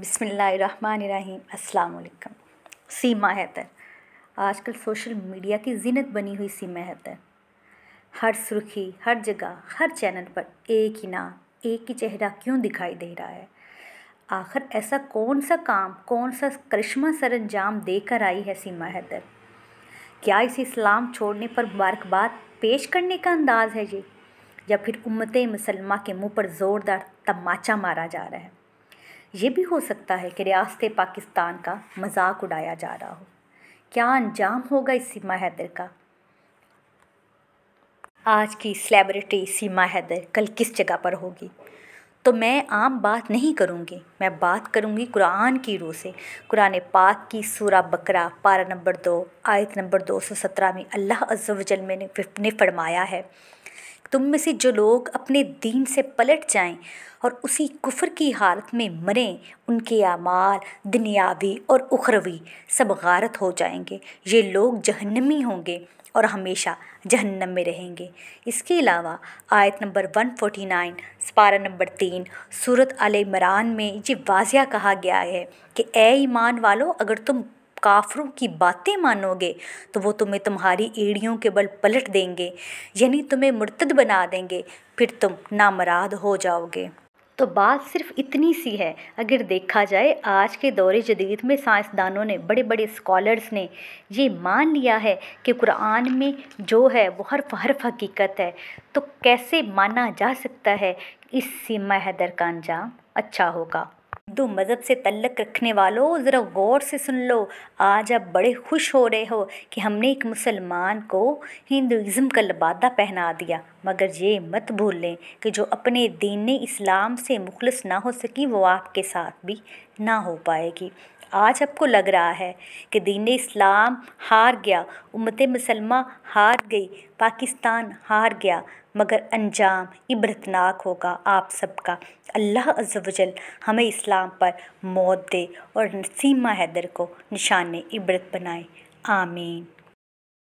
बिसमीम अल्लाम सीमा हैदर आजकल सोशल मीडिया की जीनत बनी हुई सीमा हैतर हर सुर्खी हर जगह हर चैनल पर एक ही नाम एक ही चेहरा क्यों दिखाई दे रहा है आखिर ऐसा कौन सा काम कौन सा करिश्मा सर अंजाम देकर आई है सीमा हैदर क्या इसे इस्लाम छोड़ने पर मुबारकबाद पेश करने का अंदाज़ है ये या फिर उम्मत मुसलमा के मुंह पर ज़ोरदार तमाचा मारा जा रहा है ये भी हो सकता है कि रियासत पाकिस्तान का मजाक उड़ाया जा रहा हो क्या अंजाम होगा इस सीमा हैदर का आज की सेलेब्रिटी सीमा हैदर कल किस जगह पर होगी तो मैं आम बात नहीं करूँगी मैं बात करूँगी कुरान की रूह से कुरान पाक की सूरा बकरा पारा नंबर दो आयत नंबर दो सौ सत्रह में अल्लाह अज्जल में ने फरमाया है तुम में से जो लोग अपने दीन से पलट जाएं और उसी कुफर की हालत में मरें उनके आमाल दुनियावी और उखरवी सब गारत हो जाएंगे ये लोग जहन्नमी होंगे और हमेशा जहन्नम में रहेंगे इसके अलावा आयत नंबर 149 सपारा नंबर तीन सूरत अलमरान में ये वाजिया कहा गया है कि ए ईमान वालों अगर तुम काफरों की बातें मानोगे तो वो तुम्हें तुम्हारी एड़ियों के बल पलट देंगे यानी तुम्हें मुर्तद बना देंगे फिर तुम नामराद हो जाओगे तो बात सिर्फ इतनी सी है अगर देखा जाए आज के दौरे जदीद में साइंसदानों ने बड़े बड़े स्कॉलर्स ने ये मान लिया है कि कुरान में जो है वो हर हर्फ हकीकत है तो कैसे माना जा सकता है इससे महदर का अंजाम अच्छा होगा हिंदू मज़हब से तल्लक रखने वालों ज़रा गौर से सुन लो आज आप बड़े खुश हो रहे हो कि हमने एक मुसलमान को हिंदुज़म का लबादा पहना दिया मगर ये मत भूल लें कि जो अपने दीन इस्लाम से मुखलस ना हो सकी वो आपके साथ भी ना हो पाएगी आज आपको लग रहा है कि दीन इस्लाम हार गया उम्मत मुसलमा हार गई पाकिस्तान हार गया मगर अंजाम इबरतनाक होगा आप सबका अल्लाह अज्जल हमें इस्लाम पर मौत दे और नसीमा हैदर को निशान इबरत बनाए आमीन